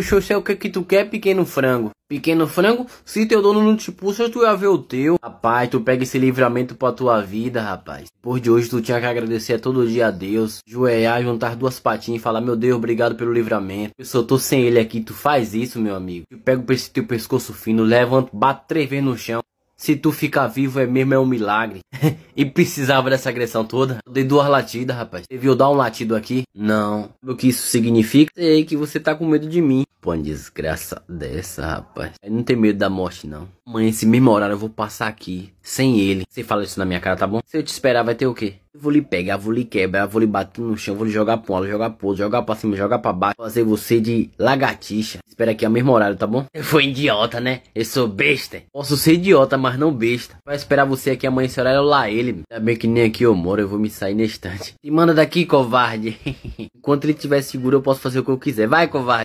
Chuchu, sei o que que tu quer, pequeno frango. Pequeno frango, se teu dono não te puxa, tu ia ver o teu. Rapaz, tu pega esse livramento pra tua vida, rapaz. Por de hoje, tu tinha que agradecer todo dia a Deus. Joelhar, juntar duas patinhas e falar, meu Deus, obrigado pelo livramento. Eu só tô sem ele aqui, tu faz isso, meu amigo. Eu pego esse teu pescoço fino, levanto, bato três vezes no chão. Se tu ficar vivo é mesmo é um milagre. e precisava dessa agressão toda. dei duas latidas, rapaz. Você viu dar um latido aqui? Não. O que isso significa? Sei que você tá com medo de mim. Pô, uma desgraça dessa, rapaz. não tem medo da morte, não. Mãe, esse mesmo horário eu vou passar aqui, sem ele. Você fala isso na minha cara, tá bom? Se eu te esperar, vai ter o quê? Eu vou lhe pegar, vou lhe quebrar, vou lhe bater no chão, vou lhe jogar pro lado, jogar pro outro, jogar pra cima, jogar pra baixo. Fazer você de lagartixa. Espera aqui ao é mesmo horário, tá bom? Eu fui idiota, né? Eu sou besta. Posso ser idiota, mas não besta. Vai esperar você aqui amanhã esse horário, é lá ele. Ainda tá bem que nem aqui eu moro, eu vou me sair na estante. E manda daqui, covarde. Enquanto ele estiver seguro, eu posso fazer o que eu quiser. Vai, covarde.